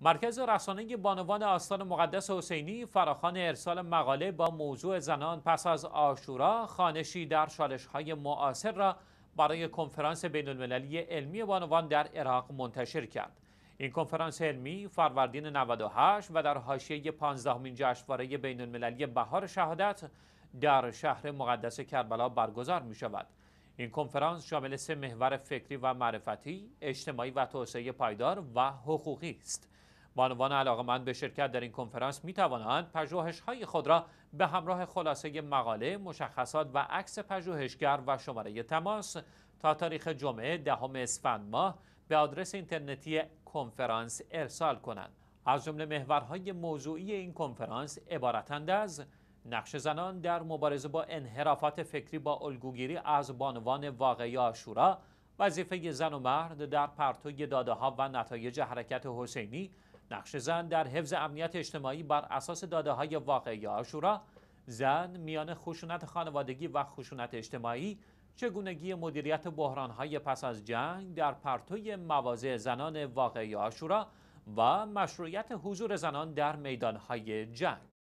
مرکز رسانه بانوان آستان مقدس حسینی فراخان ارسال مقاله با موضوع زنان پس از آشورا خانشی در شالش های معاصر را برای کنفرانس بین المللی علمی بانوان در عراق منتشر کرد. این کنفرانس علمی فروردین 98 و در حاشیه 15 مین جشنواره بین المللی بهار شهادت در شهر مقدس کربلا برگزار می شود. این کنفرانس شامل سه محور فکری و معرفتی، اجتماعی و توسعه پایدار و حقوقی است. بانوان علاقمند به شرکت در این کنفرانس می توانند پژوهش های خود را به همراه خلاصه مقاله، مشخصات و عکس پژوهشگر و شماره تماس تا تاریخ جمعه دهم اسفند ماه به آدرس اینترنتی کنفرانس ارسال کنند. از جمله محورهای موضوعی این کنفرانس عبارتند از نقش زنان در مبارزه با انحرافات فکری با الگوگیری از بانوان واقعی آشورا وظیفه زن و مرد در پرتوی داده و نتایج حرکت حسینی نقش زن در حفظ امنیت اجتماعی بر اساس داده های واقعی آشورا زن میان خشونت خانوادگی و خشونت اجتماعی چگونگی مدیریت بحران های پس از جنگ در پرتوی مواضع زنان واقعی آشورا و مشروعیت حضور زنان در میدان های جنگ